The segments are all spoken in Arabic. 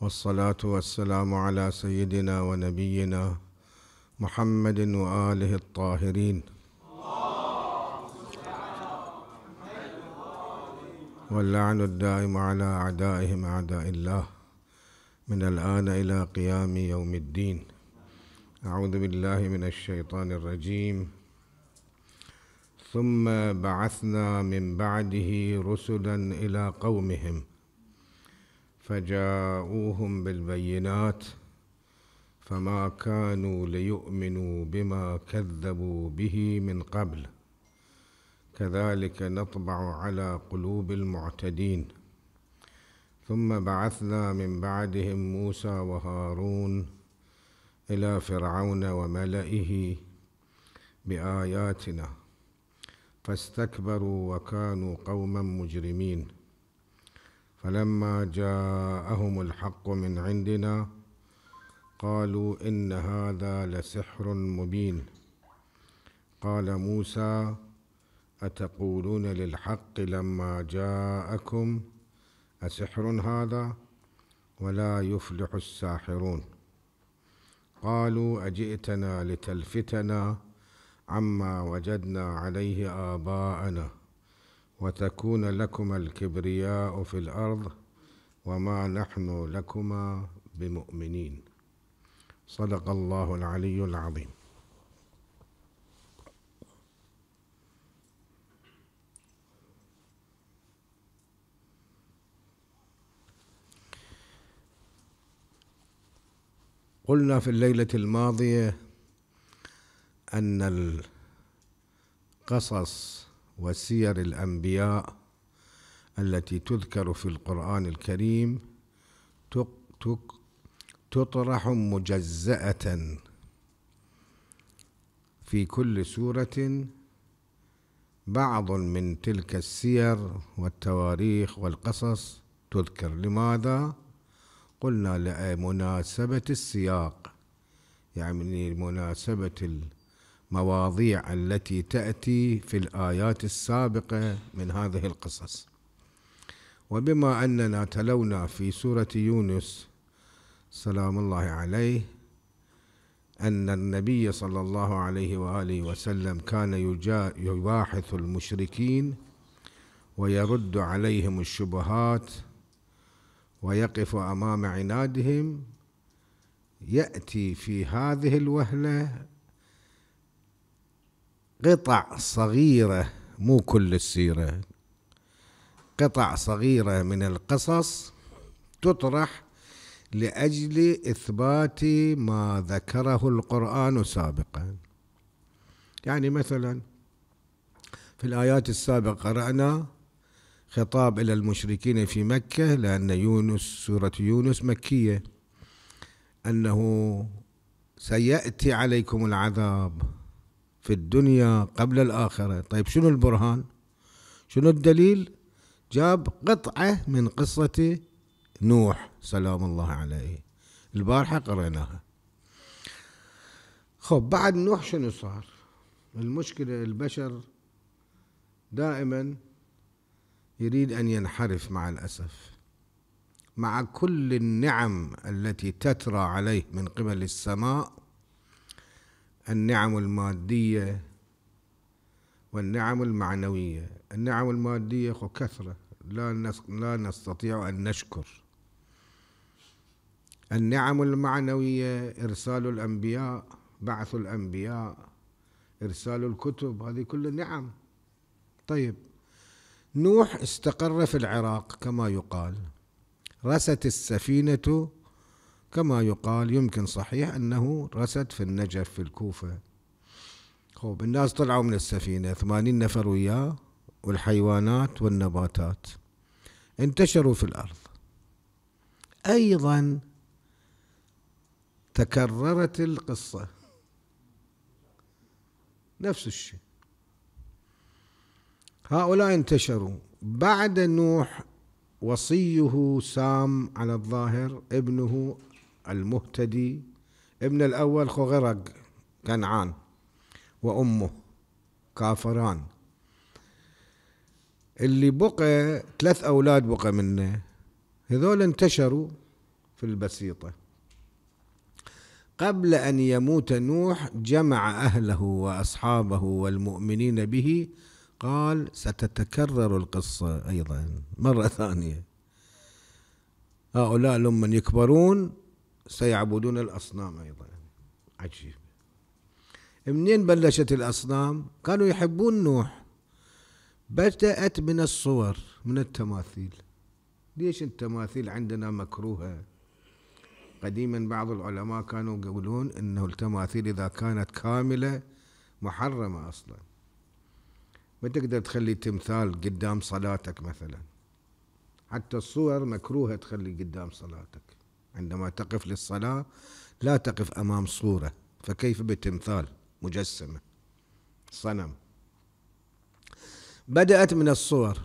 والصلاة والسلام على سيدنا ونبينا محمد وآله الطاهرين واللعن الدائم على أعدائهم أعداء الله من الآن إلى قيام يوم الدين أعوذ بالله من الشيطان الرجيم ثم بعثنا من بعده رسلا إلى قومهم فجاءوهم بالبينات فما كانوا ليؤمنوا بما كذبوا به من قبل كذلك نطبع على قلوب المعتدين ثم بعثنا من بعدهم موسى وهارون الى فرعون وملئه باياتنا فاستكبروا وكانوا قوما مجرمين فلما جاءهم الحق من عندنا قالوا إن هذا لسحر مبين قال موسى أتقولون للحق لما جاءكم أسحر هذا ولا يفلح الساحرون قالوا أجئتنا لتلفتنا عما وجدنا عليه آباءنا وتكون لكما الكبرياء في الارض وما نحن لكما بمؤمنين صدق الله العلي العظيم قلنا في الليله الماضيه ان القصص وسير الأنبياء التي تذكر في القرآن الكريم تطرح مجزأة في كل سورة بعض من تلك السير والتواريخ والقصص تذكر لماذا؟ قلنا لمناسبة السياق يعني مناسبة المواضيع التي تاتي في الايات السابقه من هذه القصص وبما اننا تلونا في سوره يونس سلام الله عليه ان النبي صلى الله عليه واله وسلم كان يباحث المشركين ويرد عليهم الشبهات ويقف امام عنادهم ياتي في هذه الوهله قطع صغيرة مو كل السيرة قطع صغيرة من القصص تطرح لأجل إثبات ما ذكره القرآن سابقا يعني مثلا في الآيات السابقة قرأنا خطاب إلى المشركين في مكة لأن يونس سورة يونس مكية أنه سيأتي عليكم العذاب في الدنيا قبل الآخرة طيب شنو البرهان شنو الدليل جاب قطعة من قصة نوح سلام الله عليه البارحة قرأناها خب بعد نوح شنو صار المشكلة البشر دائما يريد أن ينحرف مع الأسف مع كل النعم التي تترى عليه من قبل السماء النعم المادية والنعم المعنوية النعم المادية كثرة لا لا نستطيع أن نشكر النعم المعنوية إرسال الأنبياء بعث الأنبياء إرسال الكتب هذه كل نعم طيب نوح استقر في العراق كما يقال رست السفينة كما يقال يمكن صحيح أنه رست في النجف في الكوفة خوب الناس طلعوا من السفينة ثمانين نفر وياه والحيوانات والنباتات انتشروا في الأرض أيضا تكررت القصة نفس الشيء هؤلاء انتشروا بعد نوح وصيه سام على الظاهر ابنه المهتدي ابن الأول خغرق كنعان وأمه كافران اللي بقى ثلاث أولاد بقى منه هذول انتشروا في البسيطة قبل أن يموت نوح جمع أهله وأصحابه والمؤمنين به قال ستتكرر القصة أيضا مرة ثانية هؤلاء لما يكبرون سيعبدون الأصنام أيضا عجيب منين بلشت الأصنام كانوا يحبون نوح بدأت من الصور من التماثيل ليش التماثيل عندنا مكروهة قديما بعض العلماء كانوا يقولون انه التماثيل اذا كانت كاملة محرمة اصلا ما تقدر تخلي تمثال قدام صلاتك مثلا حتى الصور مكروهة تخلي قدام صلاتك عندما تقف للصلاة لا تقف أمام صورة فكيف بتمثال مجسمة صنم بدأت من الصور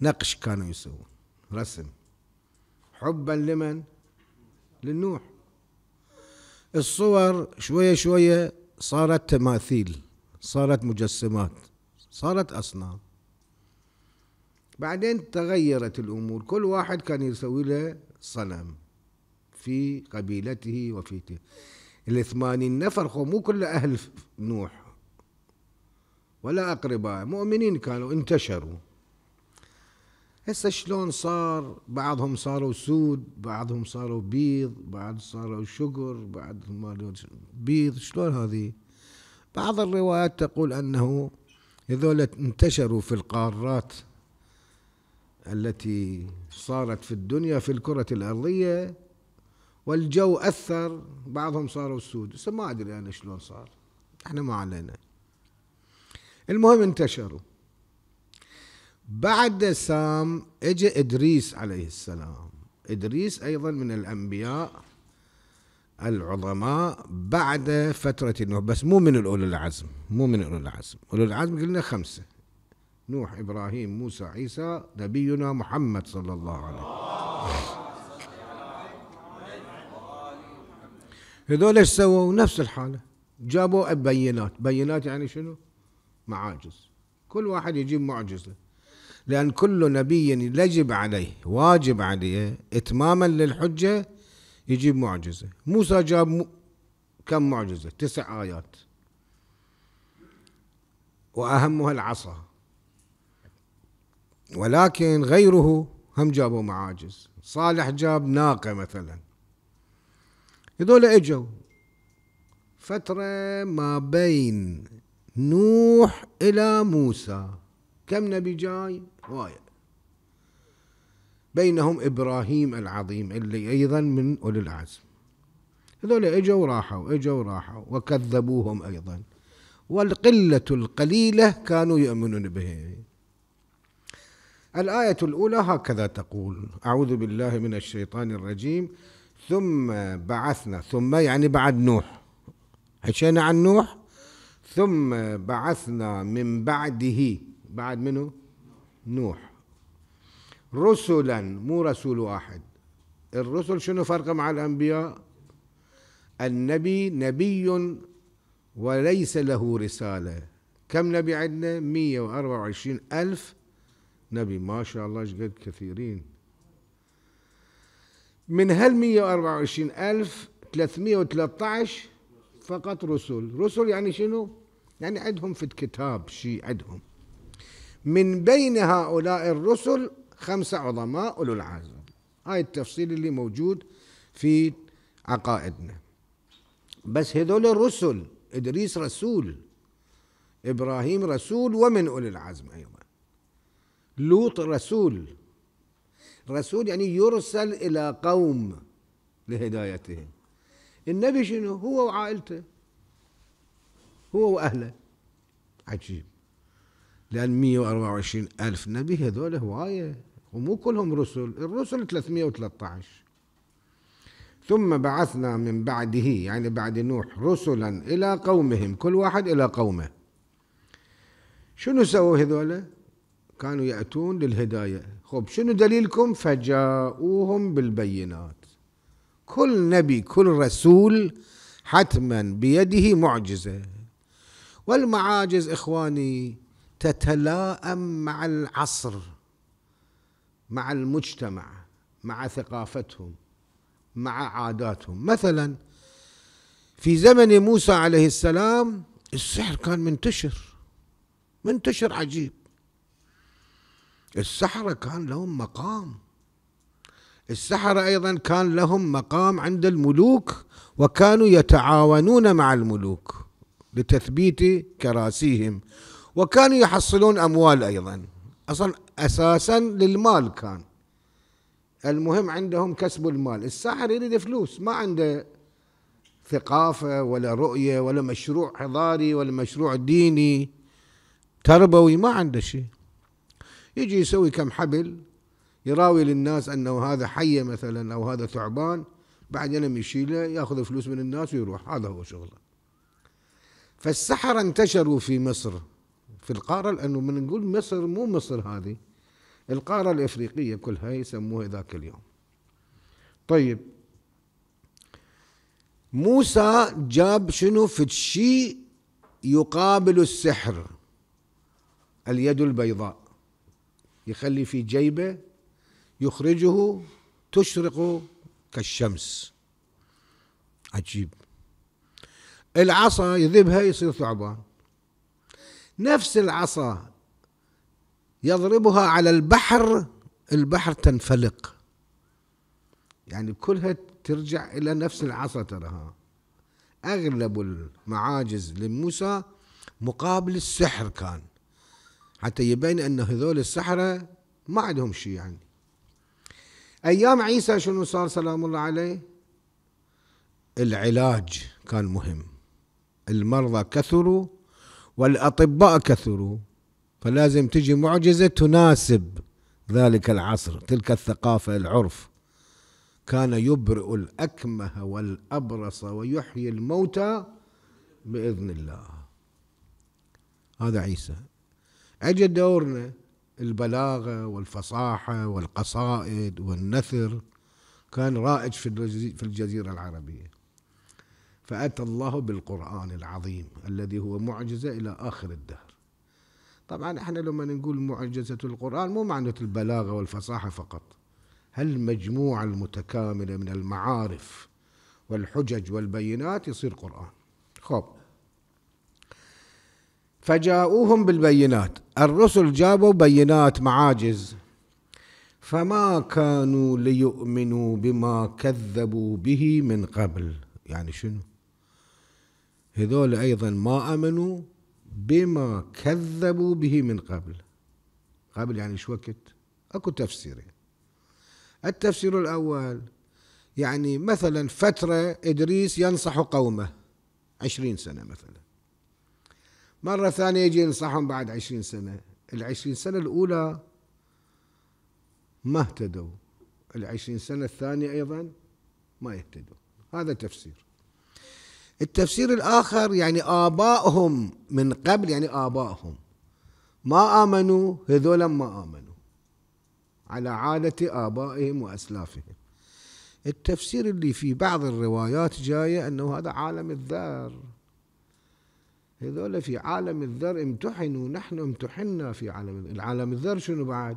نقش كانوا يسوون رسم حبا لمن للنوح الصور شوية شوية صارت تماثيل صارت مجسمات صارت أصنام بعدين تغيرت الأمور كل واحد كان يسوي له صنم في قبيلته وفي الثمانين نفر خو مو كل أهل نوح ولا أقرباء مؤمنين كانوا انتشروا هسه شلون صار بعضهم صاروا سود بعضهم صاروا بيض بعض صاروا شقر بعضهم بيض شلون هذه بعض الروايات تقول أنه هذول انتشروا في القارات التي صارت في الدنيا في الكرة الأرضية والجو أثر بعضهم صاروا سود بس ما أدري أنا شلون صار احنا ما علينا المهم انتشروا بعد سام اجى ادريس عليه السلام ادريس ايضا من الانبياء العظماء بعد فترة نوح بس مو من الأولو العزم مو من أولو العزم أولو العزم قلنا خمسة نوح إبراهيم موسى عيسى نبينا محمد صلى الله عليه وسلم هذول ايش سووا؟ نفس الحالة جابوا بينات بينات يعني شنو؟ معاجز كل واحد يجيب معجزة لأن كل نبي يجب عليه واجب عليه إتماما للحجة يجيب معجزة موسى جاب م... كم معجزة تسع آيات وأهمها العصا ولكن غيره هم جابوا معاجز صالح جاب ناقة مثلا هذول اجوا فترة ما بين نوح إلى موسى كم نبي جاي وايد بينهم إبراهيم العظيم اللي أيضا من أولي العزم هذول اجوا وراحوا اجوا وراحوا وكذبوهم أيضا والقلة القليلة كانوا يؤمنون به الآية الأولى هكذا تقول أعوذ بالله من الشيطان الرجيم ثم بعثنا ثم يعني بعد نوح حشينا عن نوح ثم بعثنا من بعده بعد منه نوح رسلا مو رسول واحد الرسل شنو فرقه مع الانبياء النبي نبي وليس له رساله كم نبي عندنا 124 ألف نبي ما شاء الله ايش قد كثيرين من هال 313 فقط رسل رسل يعني شنو يعني عندهم في الكتاب شيء عندهم من بين هؤلاء الرسل خمسة عظماء أولو العزم هاي التفصيل اللي موجود في عقائدنا بس هذول الرسل إدريس رسول إبراهيم رسول ومن أولي العزم أيضا لوط رسول رسول يعني يرسل إلى قوم لهدايتهم النبي شنو هو وعائلته هو وأهله عجيب لأن 124 ألف نبي هذول هواية ومو كلهم رسل الرسل 313 ثم بعثنا من بعده يعني بعد نوح رسلا إلى قومهم كل واحد إلى قومه شنو سووا هذول كانوا يأتون للهداية خب شنو دليلكم فجاءوهم بالبينات كل نبي كل رسول حتما بيده معجزة والمعاجز إخواني تتلاءم مع العصر مع المجتمع مع ثقافتهم مع عاداتهم مثلا في زمن موسى عليه السلام السحر كان منتشر منتشر عجيب السحرة كان لهم مقام السحرة أيضا كان لهم مقام عند الملوك وكانوا يتعاونون مع الملوك لتثبيت كراسيهم وكانوا يحصلون أموال أيضا أصلا أساسا للمال كان المهم عندهم كسب المال الساحر يريد فلوس ما عنده ثقافة ولا رؤية ولا مشروع حضاري ولا مشروع ديني تربوي ما عنده شيء يجي يسوي كم حبل يراوي للناس أنه هذا حية مثلا أو هذا ثعبان بعد ينم يشيله ياخذ فلوس من الناس ويروح هذا هو شغله فالسحرة انتشروا في مصر في القارة لأنه من نقول مصر مو مصر هذه القارة الإفريقية كلها يسموها ذاك اليوم طيب موسى جاب شنو في الشيء يقابل السحر اليد البيضاء يخلي في جيبه يخرجه تشرق كالشمس عجيب العصا يذبها يصير ثعبان نفس العصا يضربها على البحر البحر تنفلق يعني كلها ترجع إلى نفس العصا تراها أغلب المعاجز لموسى مقابل السحر كان حتى يبين أن هذول السحرة ما عندهم شيء يعني أيام عيسى شنو صار سلام الله عليه العلاج كان مهم المرضى كثروا والأطباء كثروا فلازم تجي معجزة تناسب ذلك العصر تلك الثقافة العرف كان يبرئ الأكمه والأبرص ويحيي الموتى بإذن الله هذا عيسى اجى دورنا البلاغة والفصاحة والقصائد والنثر كان رائج في الجزيرة العربية فأتى الله بالقرآن العظيم الذي هو معجزة إلى آخر الدهر طبعا احنا لما نقول معجزة القرآن مو معنى البلاغة والفصاحة فقط هل مجموعة المتكاملة من المعارف والحجج والبينات يصير قرآن خب فجاءوهم بالبينات الرسل جابوا بينات معاجز فما كانوا ليؤمنوا بما كذبوا به من قبل يعني شنو هذول أيضا ما أمنوا بما كذبوا به من قبل قبل يعني شو وقت أكو تفسيرين التفسير الأول يعني مثلا فترة إدريس ينصح قومه عشرين سنة مثلا مرة ثانية يجي ينصحهم بعد عشرين سنة العشرين سنة الأولى ما اهتدوا العشرين سنة الثانية أيضا ما يهتدوا هذا تفسير التفسير الآخر يعني آبائهم من قبل يعني آبائهم ما آمنوا هذولا ما آمنوا على عادة آبائهم وأسلافهم التفسير اللي في بعض الروايات جاية أنه هذا عالم الذر هذول في عالم الذر امتحنوا نحن امتحنا في عالم العالم الذر شنو بعد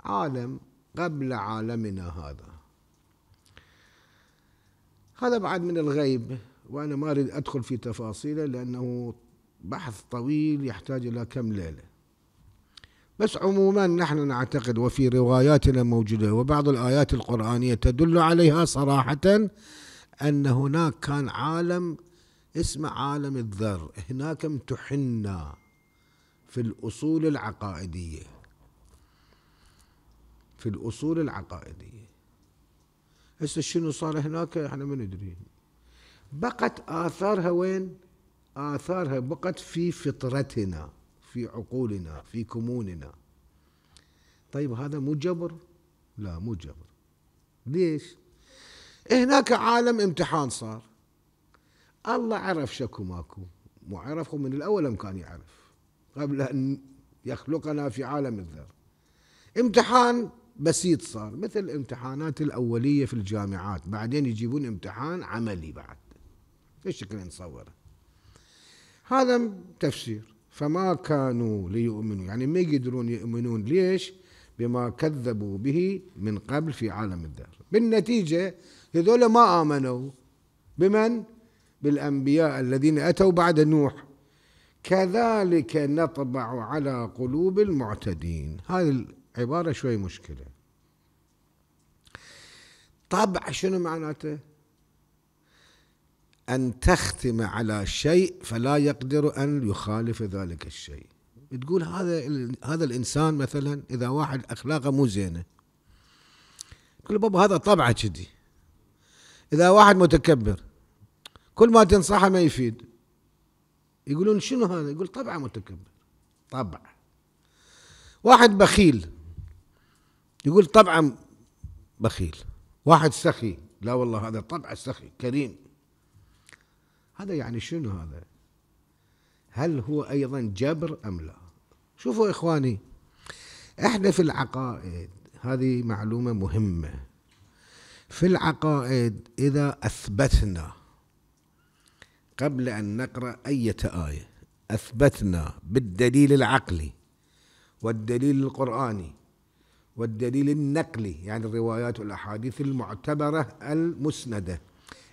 عالم قبل عالمنا هذا هذا بعد من الغيب وأنا ما أريد أدخل في تفاصيله لأنه بحث طويل يحتاج إلى كم ليلة بس عموما نحن نعتقد وفي رواياتنا موجودة وبعض الآيات القرآنية تدل عليها صراحة أن هناك كان عالم اسمه عالم الذر هناك امتحنا في الأصول العقائدية في الأصول العقائدية هسه شنو صار هناك احنا ما ندري بقت آثارها وين آثارها بقت في فطرتنا في عقولنا في كموننا طيب هذا مو جبر لا مو جبر ليش هناك عالم امتحان صار الله عرف شكو ماكو مو عرفه من الأول أم كان يعرف قبل أن يخلقنا في عالم الذر امتحان بسيط صار مثل الامتحانات الأولية في الجامعات بعدين يجيبون امتحان عملي بعد شكل نصوره هذا تفسير فما كانوا ليؤمنوا يعني ما يقدرون يؤمنون ليش بما كذبوا به من قبل في عالم الدهر بالنتيجة هذول ما آمنوا بمن بالأنبياء الذين أتوا بعد نوح كذلك نطبع على قلوب المعتدين هذه العبارة شوي مشكلة طبع شنو معناته أن تختم على شيء فلا يقدر أن يخالف ذلك الشيء تقول هذا هذا الإنسان مثلا إذا واحد أخلاقه مو زينة تقول بابا هذا طبعه كذي إذا واحد متكبر كل ما تنصحه ما يفيد يقولون شنو هذا يقول طبعه متكبر طبع واحد بخيل يقول طبعا بخيل واحد سخي لا والله هذا طبعا سخي كريم هذا يعني شنو هذا هل هو أيضا جبر أم لا شوفوا إخواني إحنا في العقائد هذه معلومة مهمة في العقائد إذا أثبتنا قبل أن نقرأ أي آية أثبتنا بالدليل العقلي والدليل القرآني والدليل النقلي يعني الروايات والأحاديث المعتبرة المسندة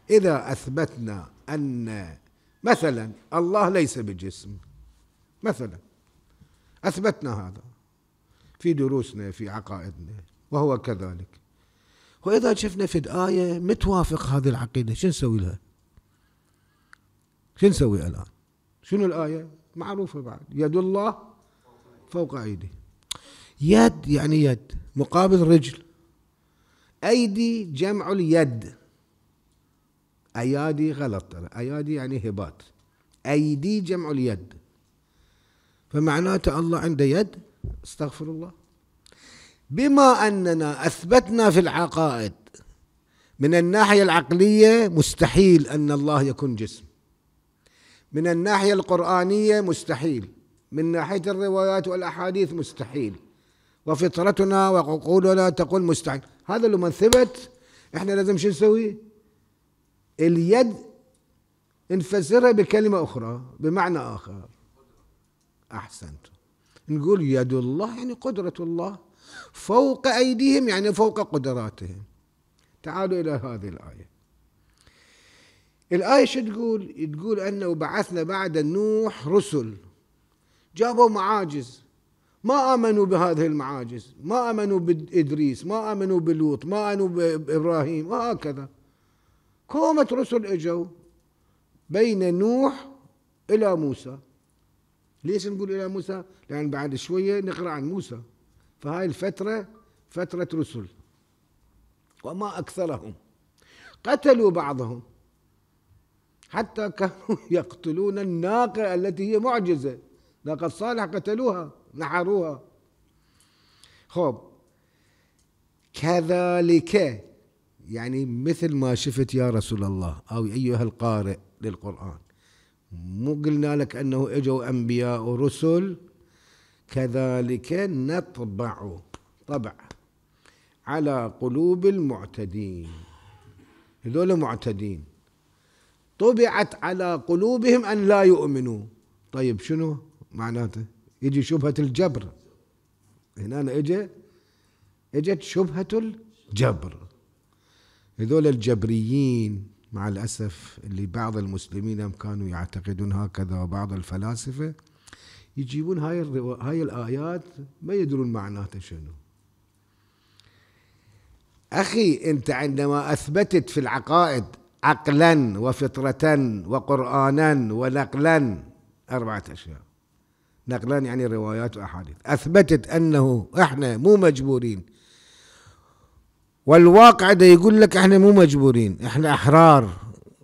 إذا أثبتنا أن مثلا الله ليس بجسم مثلا أثبتنا هذا في دروسنا في عقائدنا وهو كذلك وإذا شفنا في الآية متوافق هذه العقيدة شو نسوي لها؟ شو نسوي الآن شنو الآية معروفة بعد يد الله فوق أيدي يد يعني يد مقابل رجل أيدي جمع اليد أيادي غلط ترى أيادي يعني هبات أيدي جمع اليد فمعناته الله عنده يد استغفر الله بما أننا أثبتنا في العقائد من الناحية العقلية مستحيل أن الله يكون جسم من الناحية القرآنية مستحيل من ناحية الروايات والأحاديث مستحيل وفطرتنا وعقولنا تقول مستحيل هذا لما ثبت احنا لازم شو نسوي اليد نفسرها بكلمة أخرى بمعنى آخر أحسنت نقول يد الله يعني قدرة الله فوق أيديهم يعني فوق قدراتهم تعالوا إلى هذه الآية الآية شو تقول؟ تقول أنه بعثنا بعد نوح رسل جابوا معاجز ما آمنوا بهذه المعاجز ما آمنوا بإدريس ما آمنوا بلوط ما آمنوا بإبراهيم وهكذا كومة رسل إجوا بين نوح إلى موسى ليش نقول إلى موسى؟ لأن بعد شوية نقرأ عن موسى فهاي الفترة فترة رسل وما أكثرهم قتلوا بعضهم حتى كانوا يقتلون الناقة التي هي معجزة ناقة صالح قتلوها نحروها خب كذلك يعني مثل ما شفت يا رسول الله أو أيها القارئ للقرآن مو قلنا لك أنه إجوا أنبياء ورسل كذلك نطبع طبع على قلوب المعتدين هذول معتدين طبعت على قلوبهم أن لا يؤمنوا طيب شنو معناته يجي شبهة الجبر هنا أنا إجي إجت شبهة الجبر هذول الجبريين مع الأسف اللي بعض المسلمين هم كانوا يعتقدون هكذا وبعض الفلاسفة يجيبون هاي الرو... هاي الآيات ما يدرون معناتها شنو أخي أنت عندما أثبتت في العقائد عقلا وفطرة وقرآنا ونقلا أربعة أشياء نقلا يعني روايات وأحاديث أثبتت أنه إحنا مو مجبورين والواقع ده يقول لك إحنا مو مجبورين إحنا أحرار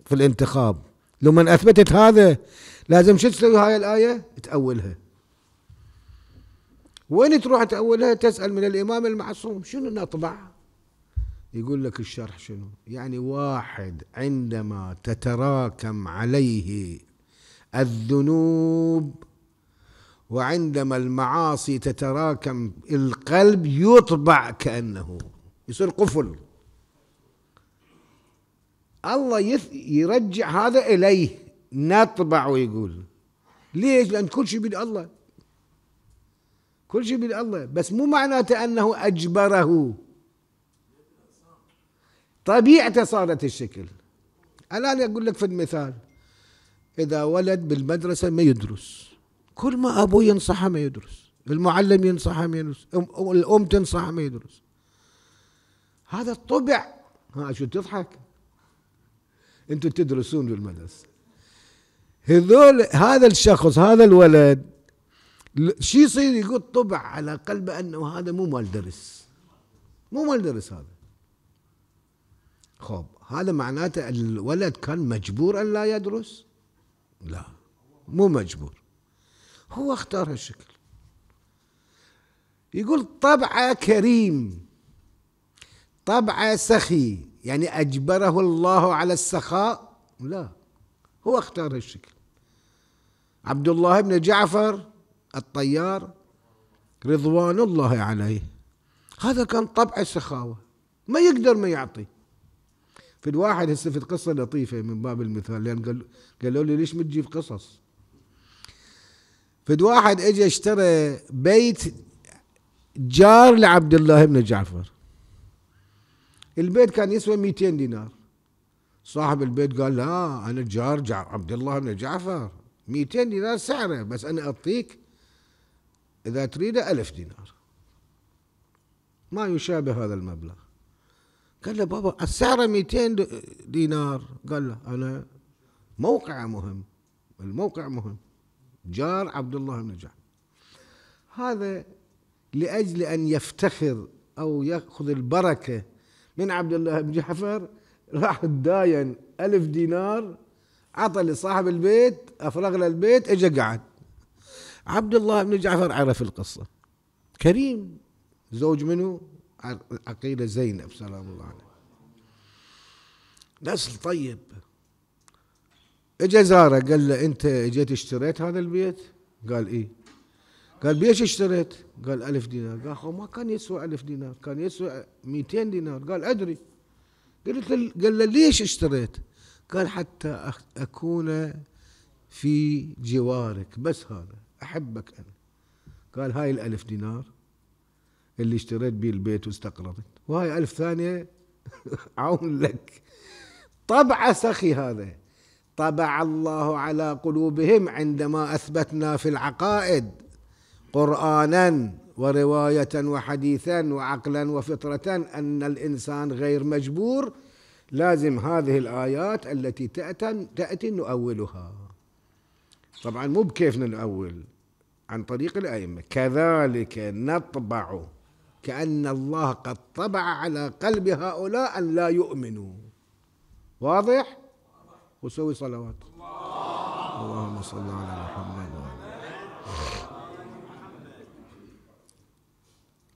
في الانتخاب لمن أثبتت هذا لازم شو تسوي هاي الآية تأولها وين تروح تأولها تسأل من الإمام المعصوم شنو نطبع يقول لك الشرح شنو يعني واحد عندما تتراكم عليه الذنوب وعندما المعاصي تتراكم القلب يطبع كأنه يصير قفل الله يرجع هذا إليه نطبع ويقول ليش لأن كل شيء بيد الله كل شيء بيد الله بس مو معناته أنه أجبره طبيعته صارت الشكل الآن أقول لك في المثال إذا ولد بالمدرسة ما يدرس كل ما أبوه ينصحه ما يدرس المعلم ينصحه ما يدرس الأم تنصحه ما يدرس هذا الطبع ها شو تضحك انتم تدرسون بالمدرسة هذول هذا الشخص هذا الولد شو يصير يقول طبع على قلبه انه هذا مو مال درس مو مال درس هذا خب هذا معناته الولد كان مجبور أن لا يدرس لا مو مجبور هو اختار هالشكل يقول طبعه كريم طبعه سخي يعني أجبره الله على السخاء لا هو اختار هالشكل عبد الله بن جعفر الطيار رضوان الله عليه هذا كان طبع السخاوة ما يقدر ما يعطي في الواحد هسه في قصه لطيفه من باب المثال لان قال قالوا لي ليش ما تجيب قصص فد واحد اجى اشترى بيت جار لعبد الله بن جعفر البيت كان يسوى 200 دينار صاحب البيت قال لا انا جار عبد الله بن جعفر 200 دينار سعره بس انا اعطيك اذا تريده 1000 دينار ما يشابه هذا المبلغ قال له بابا السعر 200 دينار قال له أنا موقع مهم الموقع مهم جار عبد الله بن جعفر هذا لأجل أن يفتخر أو يأخذ البركة من عبد الله بن جعفر راح داين ألف دينار عطى لصاحب البيت أفرغ له البيت إجا قعد عبد الله بن جعفر عرف القصة كريم زوج منه عقيلة زينب سلام الله عليه نسل طيب اجى زاره قال له انت اجيت اشتريت هذا البيت؟ قال ايه قال بيش اشتريت؟ قال ألف دينار قال أخو ما كان يسوى ألف دينار كان يسوى 200 دينار قال أدري قلت له قال له ليش اشتريت؟ قال حتى أكون في جوارك بس هذا أحبك أنا قال هاي الألف دينار اللي اشتريت بيه البيت واستقرضت وهاي ألف ثانية عون لك طبع سخي هذا طبع الله على قلوبهم عندما أثبتنا في العقائد قرآنا ورواية وحديثا وعقلا وفطرة أن الإنسان غير مجبور لازم هذه الآيات التي تأتي تأتي نؤولها طبعا مو بكيفنا نؤول عن طريق الأئمة كذلك نطبع كأن الله قد طبع على قلب هؤلاء أن لا يؤمنوا واضح؟ وسوي صلوات اللهم صل على محمد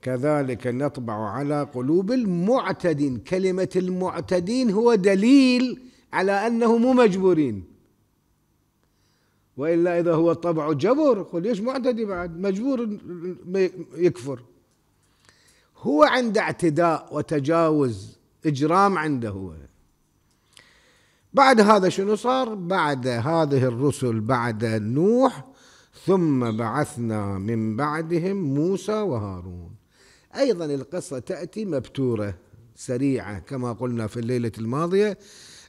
كذلك نطبع على قلوب المعتدين كلمة المعتدين هو دليل على أنه مو مجبورين وإلا إذا هو طبع جبر قل ليش معتدي بعد مجبور يكفر هو عنده اعتداء وتجاوز اجرام عنده هو بعد هذا شنو صار بعد هذه الرسل بعد نوح ثم بعثنا من بعدهم موسى وهارون ايضا القصه تاتي مبتوره سريعه كما قلنا في الليله الماضيه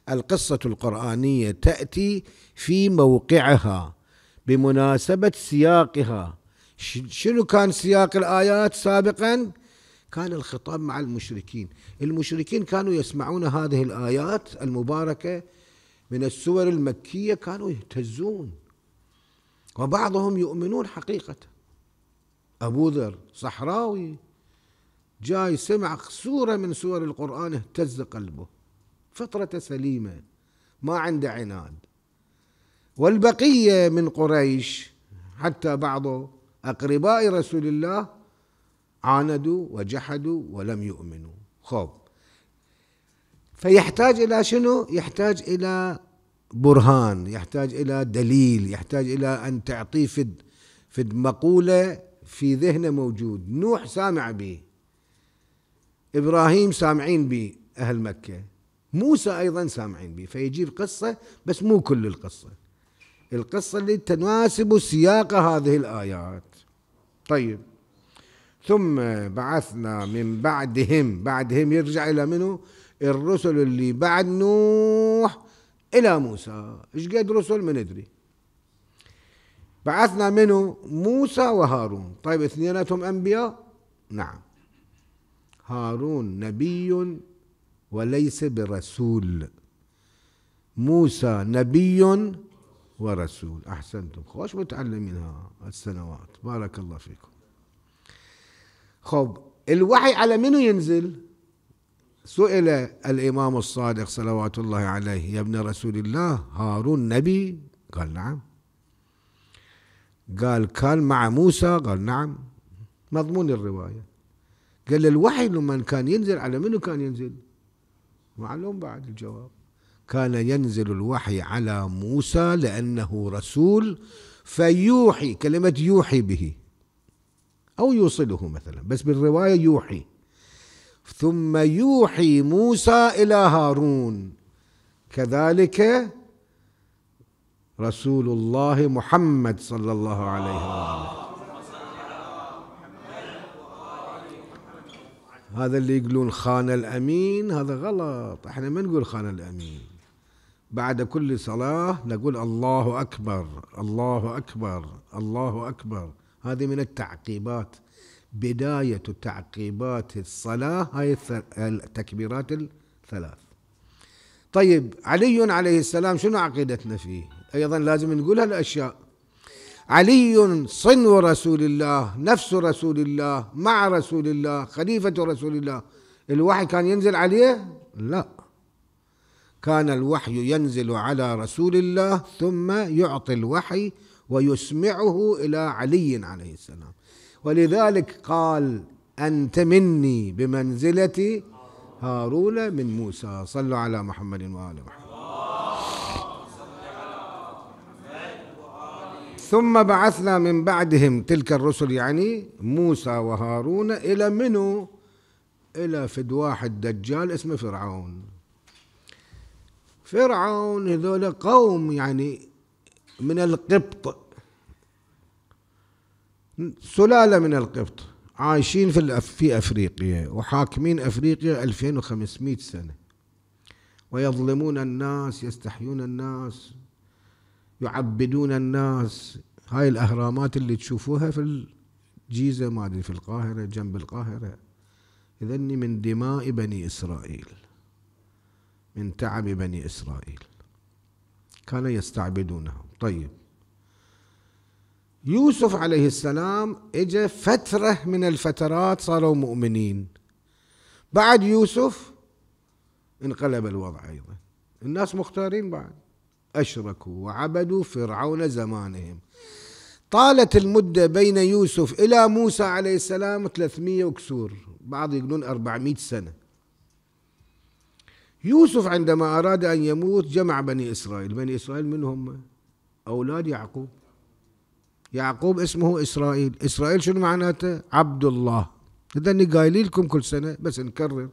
القصه القرانيه تاتي في موقعها بمناسبه سياقها شنو كان سياق الايات سابقا كان الخطاب مع المشركين المشركين كانوا يسمعون هذه الآيات المباركة من السور المكية كانوا يهتزون وبعضهم يؤمنون حقيقة أبو ذر صحراوي جاي سمع سورة من سور القرآن اهتز قلبه فطرة سليمة ما عنده عناد والبقية من قريش حتى بعض أقرباء رسول الله عاندوا وجحدوا ولم يؤمنوا خوف فيحتاج إلى شنو؟ يحتاج إلى برهان يحتاج إلى دليل يحتاج إلى أن تعطيه فد, فد مقولة في ذهنه موجود نوح سامع به إبراهيم سامعين به أهل مكة موسى أيضا سامعين به فيجيب قصة بس مو كل القصة القصة اللي تناسب سياق هذه الآيات طيب ثم بعثنا من بعدهم بعدهم يرجع إلى منه الرسل اللي بعد نوح إلى موسى إيش قد رسل ما ندري بعثنا منه موسى وهارون طيب اثنيناتهم أنبياء نعم هارون نبي وليس برسول موسى نبي ورسول أحسنتم خوش متعلمينها السنوات بارك الله فيكم خب الوحي على منو ينزل سئل الإمام الصادق صلوات الله عليه يا ابن رسول الله هارون نبي قال نعم قال كان مع موسى قال نعم مضمون الرواية قال الوحي لما كان ينزل على منو كان ينزل معلوم بعد الجواب كان ينزل الوحي على موسى لأنه رسول فيوحي كلمة يوحي به أو يوصله مثلا بس بالرواية يوحي ثم يوحي موسى إلى هارون كذلك رسول الله محمد صلى الله عليه وآله هذا اللي يقولون خان الأمين هذا غلط احنا ما نقول خان الأمين بعد كل صلاة نقول الله أكبر الله أكبر الله أكبر هذه من التعقيبات بداية تعقيبات الصلاة هاي التكبيرات الثلاث طيب علي عليه السلام شنو عقيدتنا فيه أيضا لازم نقول هالأشياء علي صنو رسول الله نفس رسول الله مع رسول الله خليفة رسول الله الوحي كان ينزل عليه لا كان الوحي ينزل على رسول الله ثم يعطي الوحي ويسمعه إلى علي عليه السلام ولذلك قال أنت مني بمنزلة هارون من موسى صلوا على محمد وآل محمد ثم بعثنا من بعدهم تلك الرسل يعني موسى وهارون إلى منو إلى فد واحد دجال اسمه فرعون فرعون هذول قوم يعني من القبط سلالة من القبط عايشين في في افريقيا وحاكمين افريقيا 2500 سنه ويظلمون الناس يستحيون الناس يعبدون الناس هاي الاهرامات اللي تشوفوها في الجيزه ما ادري في القاهره جنب القاهره اذني من دماء بني اسرائيل من تعب بني اسرائيل كانوا يستعبدونهم طيب يوسف عليه السلام اجى فترة من الفترات صاروا مؤمنين بعد يوسف انقلب الوضع أيضا الناس مختارين بعد أشركوا وعبدوا فرعون زمانهم طالت المدة بين يوسف إلى موسى عليه السلام 300 وكسور بعض يقولون 400 سنة يوسف عندما أراد أن يموت جمع بني إسرائيل بني إسرائيل من هم أولاد يعقوب يعقوب اسمه إسرائيل إسرائيل شنو معناته عبد الله إذا قايلين لكم كل سنة بس نكرر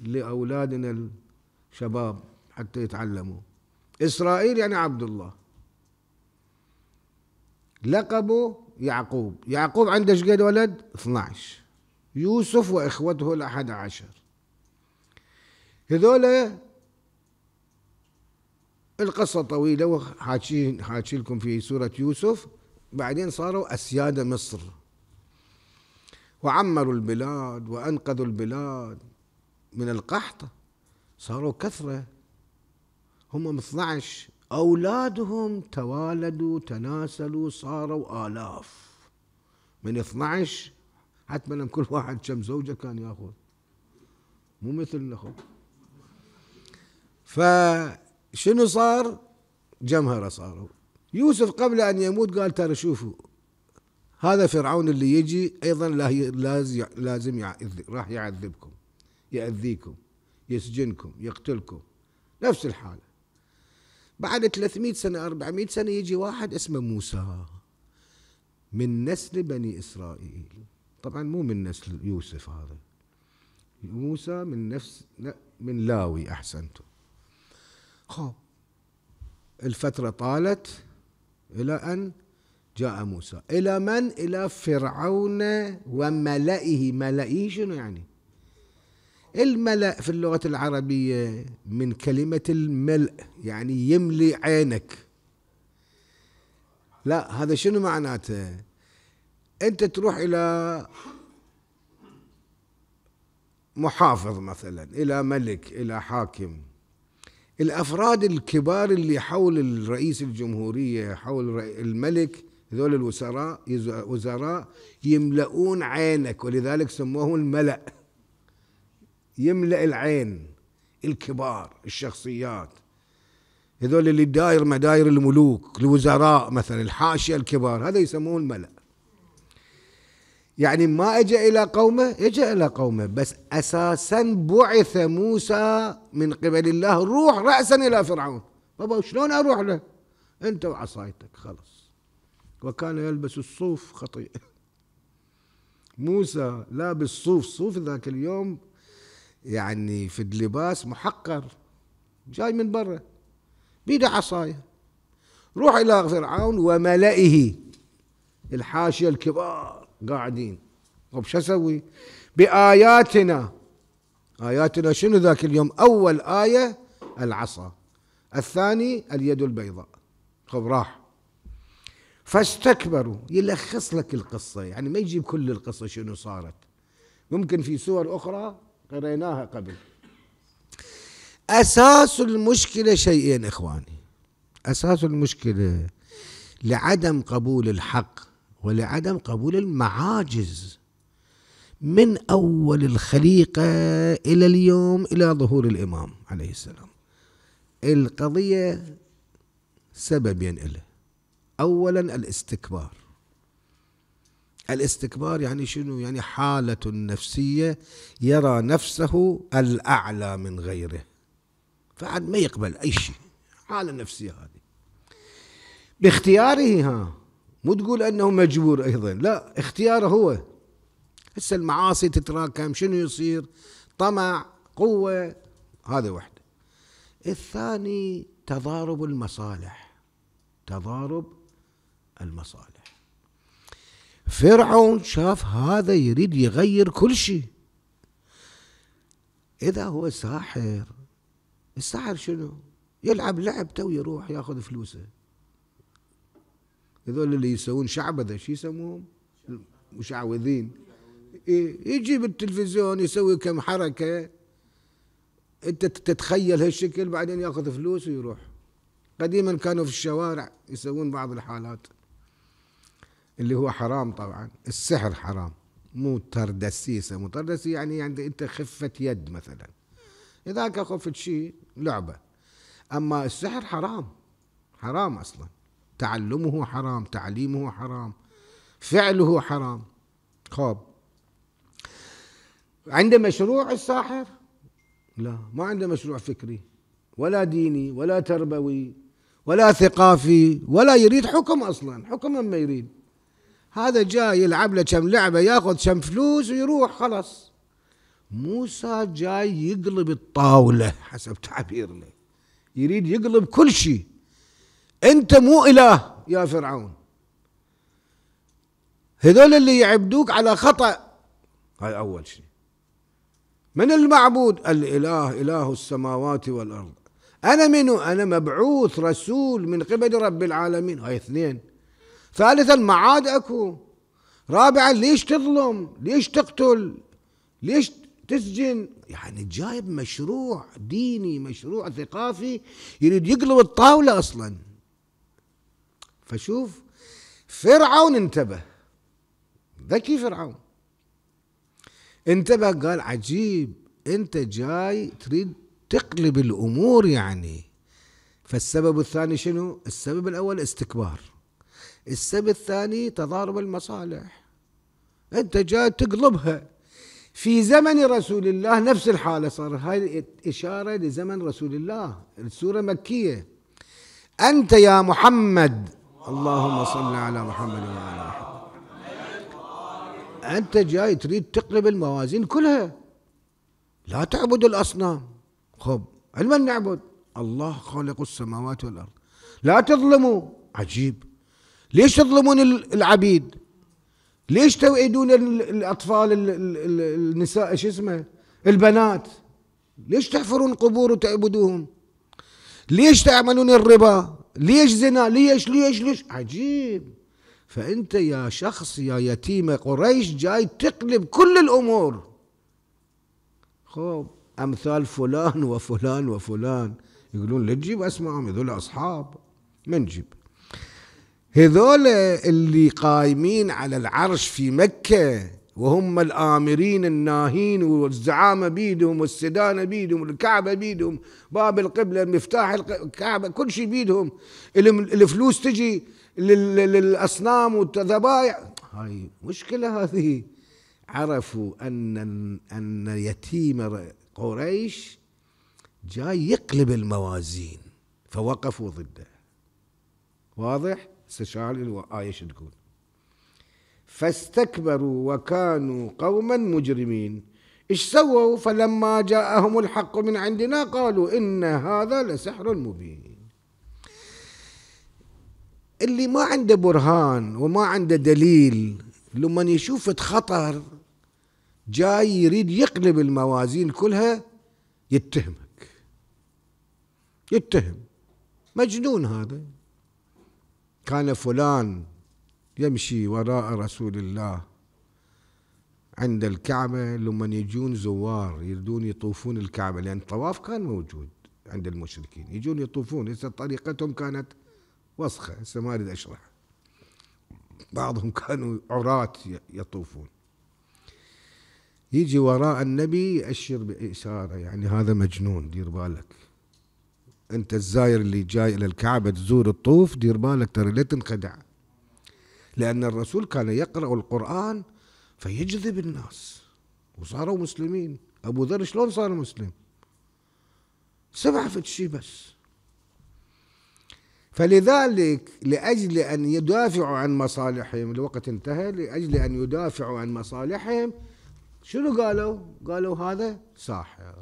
لأولادنا الشباب حتى يتعلموا إسرائيل يعني عبد الله لقبه يعقوب يعقوب عنده شقد ولد 12 يوسف وإخوته الأحد عشر هذول القصة طويلة وحاكي لكم في سورة يوسف بعدين صاروا أسياد مصر وعمروا البلاد وأنقذوا البلاد من القحط صاروا كثرة هم 12 أولادهم توالدوا تناسلوا صاروا آلاف من 12 حتما كل واحد كم زوجة كان ياخذ مو مثلنا خب فشنو صار جمهرة صاروا يوسف قبل أن يموت قال ترى شوفوا هذا فرعون اللي يجي أيضا لازم يعذب راح يعذبكم يأذيكم يسجنكم يقتلكم نفس الحالة بعد 300 سنة 400 سنة يجي واحد اسمه موسى من نسل بني إسرائيل طبعا مو من نسل يوسف هذا موسى من نفس من لاوي أحسنتم خب الفترة طالت إلى أن جاء موسى إلى من؟ إلى فرعون وملئه ملئه شنو يعني؟ الملأ في اللغة العربية من كلمة الملء يعني يملي عينك لا هذا شنو معناته انت تروح الى محافظ مثلا الى ملك الى حاكم الافراد الكبار اللي حول الرئيس الجمهوريه حول الملك هذول الوزراء وزراء يملؤون عينك ولذلك سموه الملأ يملأ العين الكبار الشخصيات هذول اللي داير مداير الملوك الوزراء مثلا الحاشيه الكبار هذا يسموه الملأ يعني ما اجى الى قومه اجى الى قومه بس اساسا بعث موسى من قبل الله روح راسا الى فرعون بابا شلون اروح له انت وعصايتك خلص وكان يلبس الصوف خطيئه موسى لابس صوف صوف ذاك اليوم يعني في اللباس محقر جاي من برا بيده عصايه روح الى فرعون وملئه الحاشيه الكبار قاعدين طب شو اسوي؟ باياتنا اياتنا شنو ذاك اليوم؟ اول ايه العصا الثاني اليد البيضاء طب راح فاستكبروا يلخص لك القصه يعني ما يجيب كل القصه شنو صارت ممكن في سور اخرى قريناها قبل اساس المشكله شيئين اخواني اساس المشكله لعدم قبول الحق ولعدم قبول المعاجز من أول الخليقة إلى اليوم إلى ظهور الإمام عليه السلام القضية سببين له أولا الاستكبار الاستكبار يعني شنو يعني حالة نفسية يرى نفسه الأعلى من غيره فعد ما يقبل أي شيء حالة نفسية هذه باختياره ها مو تقول انه مجبور ايضا لا اختياره هو هسه المعاصي تتراكم شنو يصير طمع قوه هذا واحده الثاني تضارب المصالح تضارب المصالح فرعون شاف هذا يريد يغير كل شيء اذا هو ساحر الساحر شنو يلعب لعبته ويروح ياخذ فلوسه هذول اللي يسوون شعبذة شو يسموهم مشعوذين إيه، يجي بالتلفزيون يسوي كم حركة انت تتخيل هالشكل بعدين ياخذ فلوس ويروح قديما كانوا في الشوارع يسوون بعض الحالات اللي هو حرام طبعا السحر حرام مو تردسيسة مو تردسي يعني عند انت خفة يد مثلا اذا خفت شيء لعبة اما السحر حرام حرام اصلا تعلمه حرام تعليمه حرام فعله حرام خاب عنده مشروع الساحر لا ما عنده مشروع فكري ولا ديني ولا تربوي ولا ثقافي ولا يريد حكم اصلا حكم ما يريد هذا جاي يلعب له كم لعبه ياخذ كم فلوس ويروح خلاص موسى جاي يقلب الطاوله حسب تعبيرنا يريد يقلب كل شيء انت مو اله يا فرعون هذول اللي يعبدوك على خطأ هاي أول شيء من المعبود الإله إله السماوات والأرض أنا منو أنا مبعوث رسول من قبل رب العالمين هاي اثنين ثالثا معاد أكو رابعا ليش تظلم ليش تقتل ليش تسجن يعني جايب مشروع ديني مشروع ثقافي يريد يقلب الطاولة أصلاً فشوف فرعون انتبه ذكي فرعون انتبه قال عجيب انت جاي تريد تقلب الامور يعني فالسبب الثاني شنو؟ السبب الاول استكبار السبب الثاني تضارب المصالح انت جاي تقلبها في زمن رسول الله نفس الحاله صار هاي اشاره لزمن رسول الله السوره مكيه انت يا محمد اللهم صل على محمد وعلى محمد أنت جاي تريد تقلب الموازين كلها لا تعبد الأصنام خب علما نعبد الله خالق السماوات والأرض لا تظلموا عجيب ليش تظلمون العبيد ليش توعدون الأطفال النساء شو اسمه البنات ليش تحفرون قبور وتعبدوهم ليش تعملون الربا ليش زنا ليش ليش ليش عجيب فأنت يا شخص يا يتيمة قريش جاي تقلب كل الأمور خب أمثال فلان وفلان وفلان يقولون لا تجيب أسمائهم هذول أصحاب من نجيب هذول اللي قايمين على العرش في مكة وهم الآمرين الناهين والزعامة بيدهم والسدانة بيدهم والكعبة بيدهم باب القبلة مفتاح الكعبة كل شيء بيدهم الفلوس تجي للأصنام والذبائح هاي مشكلة هذه عرفوا أن أن يتيم قريش جاي يقلب الموازين فوقفوا ضده واضح؟ استشعار الآية شو تقول؟ فاستكبروا وكانوا قوما مجرمين ايش سووا فلما جاءهم الحق من عندنا قالوا ان هذا لسحر مبين اللي ما عنده برهان وما عنده دليل لما يشوف خطر جاي يريد يقلب الموازين كلها يتهمك يتهم مجنون هذا كان فلان يمشي وراء رسول الله عند الكعبة لما يجون زوار يردون يطوفون الكعبة لأن الطواف كان موجود عند المشركين يجون يطوفون هسه طريقتهم كانت وسخة هسه ما أريد أشرح بعضهم كانوا عراة يطوفون يجي وراء النبي يأشر بإشارة يعني هذا مجنون دير بالك أنت الزاير اللي جاي إلى الكعبة تزور الطوف دير بالك ترى لا تنخدع لأن الرسول كان يقرأ القرآن فيجذب الناس وصاروا مسلمين أبو ذر شلون صار مسلم سبعة الشيء بس فلذلك لأجل أن يدافعوا عن مصالحهم الوقت انتهى لأجل أن يدافعوا عن مصالحهم شنو قالوا قالوا هذا ساحر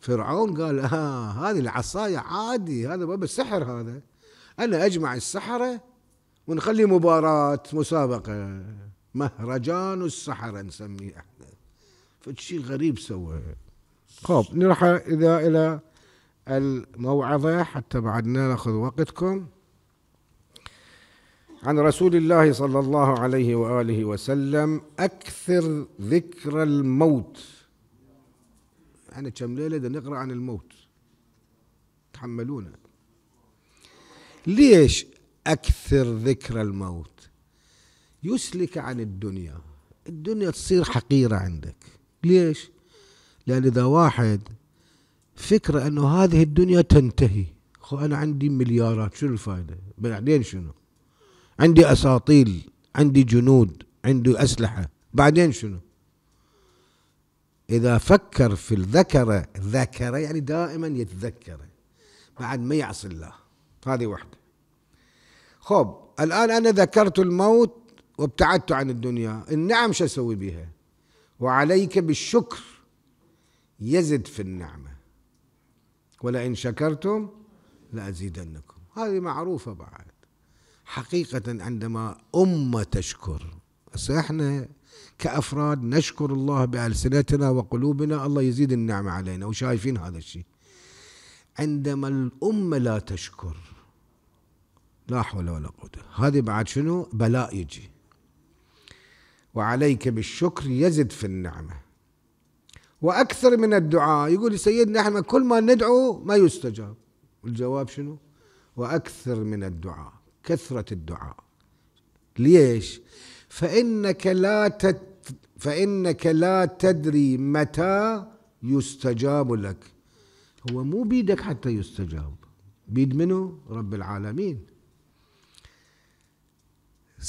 فرعون قال آه هذه العصاية عادي هذا ما السحر هذا أنا أجمع السحرة ونخلي مباراة مسابقة مهرجان السحرة نسميه احنا فشي غريب سوى خب طيب، نروح اذا الى الموعظة حتى بعدنا ناخذ وقتكم عن رسول الله صلى الله عليه واله وسلم اكثر ذكر الموت احنا كم ليله نقرا عن الموت تحملونا ليش أكثر ذكر الموت يسلك عن الدنيا الدنيا تصير حقيرة عندك ليش؟ لأن إذا واحد فكرة أنه هذه الدنيا تنتهي خو أنا عندي مليارات شنو الفائدة؟ بعدين شنو؟ عندي أساطيل عندي جنود عندي أسلحة بعدين شنو؟ إذا فكر في الذكرة ذكرة يعني دائما يتذكر بعد ما يعصي الله هذه وحده خب الآن أنا ذكرت الموت وابتعدت عن الدنيا النعم شو أسوي بها وعليك بالشكر يزد في النعمة ولئن شكرتم لأزيدنكم هذه معروفة بعد حقيقة عندما أمة تشكر هسه احنا كأفراد نشكر الله بألسنتنا وقلوبنا الله يزيد النعمة علينا وشايفين هذا الشيء عندما الأمة لا تشكر لا حول ولا قوة هذه بعد شنو بلاء يجي وعليك بالشكر يزد في النعمة وأكثر من الدعاء يقول سيدنا أحمد كل ما ندعو ما يستجاب الجواب شنو وأكثر من الدعاء كثرة الدعاء ليش فإنك لا تت فإنك لا تدري متى يستجاب لك هو مو بيدك حتى يستجاب بيد منه رب العالمين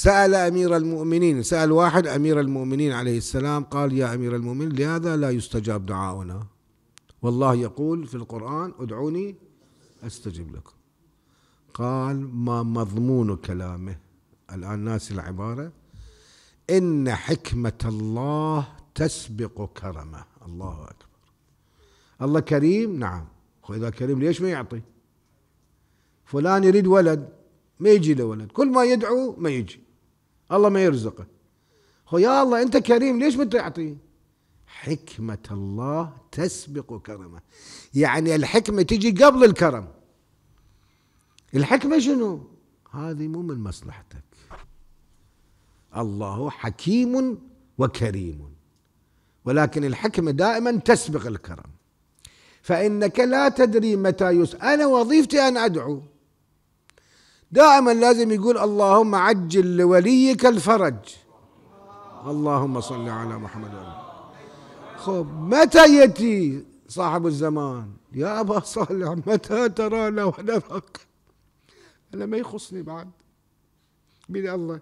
سأل أمير المؤمنين سأل واحد أمير المؤمنين عليه السلام قال يا أمير المؤمنين لهذا لا يستجاب دعاؤنا والله يقول في القرآن ادعوني أستجب لكم قال ما مضمون كلامه الآن ناسي العبارة إن حكمة الله تسبق كرمه الله أكبر الله كريم نعم وإذا كريم ليش ما يعطي فلان يريد ولد ما يجي له ولد كل ما يدعو ما يجي الله ما يرزقه هو يا الله انت كريم ليش بتعطي حكمة الله تسبق كرمه يعني الحكمة تجي قبل الكرم الحكمة شنو هذه مو من مصلحتك الله حكيم وكريم ولكن الحكمة دائما تسبق الكرم فإنك لا تدري متى يس أنا وظيفتي أن أدعو دائما لازم يقول اللهم عجل لوليك الفرج اللهم صل على محمد وعلى خب متى يتي صاحب الزمان يا ابا صالح متى ترانا ونراك انا ما يخصني بعد من الله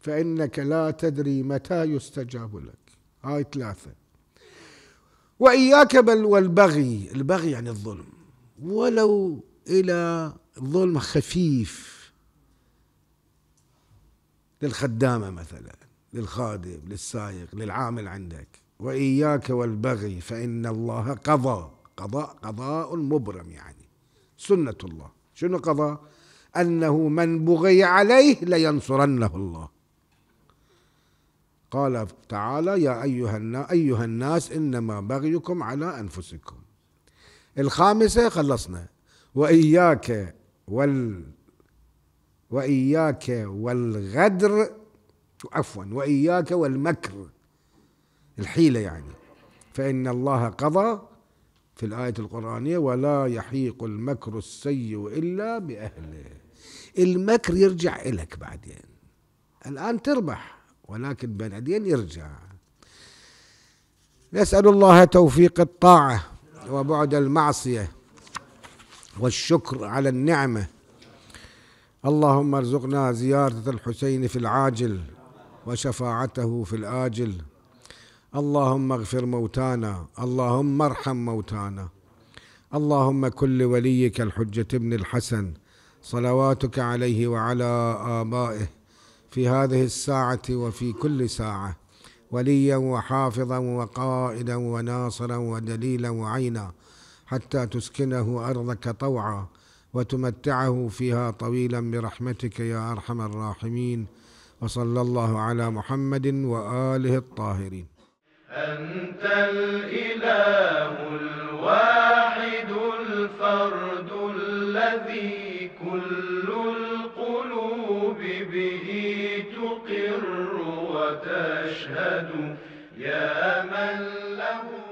فانك لا تدري متى يستجاب لك هاي ثلاثه واياك بل والبغي البغي يعني الظلم ولو الى الظلم خفيف للخدامة مثلا للخادم للسائق للعامل عندك وإياك والبغي فإن الله قضى قضاء قضاء مبرم يعني سنة الله شنو قضى أنه من بغي عليه لينصرنه الله قال تعالى يا أيها, أيها الناس إنما بغيكم على أنفسكم الخامسة خلصنا وإياك وال وإياك والغدر عفوا وإياك والمكر الحيلة يعني فإن الله قضى في الآية القرآنية ولا يحيق المكر السيء إلا بأهله المكر يرجع إلك بعدين الآن تربح ولكن بعدين يرجع نسأل الله توفيق الطاعة وبعد المعصية والشكر على النعمه اللهم ارزقنا زياره الحسين في العاجل وشفاعته في الاجل اللهم اغفر موتانا اللهم ارحم موتانا اللهم كل وليك الحجه ابن الحسن صلواتك عليه وعلى ابائه في هذه الساعه وفي كل ساعه وليا وحافظا وقائدا وناصرا ودليلا وعينا حتى تسكنه أرضك طوعا وتمتعه فيها طويلا برحمتك يا أرحم الراحمين وصلى الله على محمد وآله الطاهرين أنت الإله الواحد الفرد الذي كل القلوب به تقر وتشهد يا من له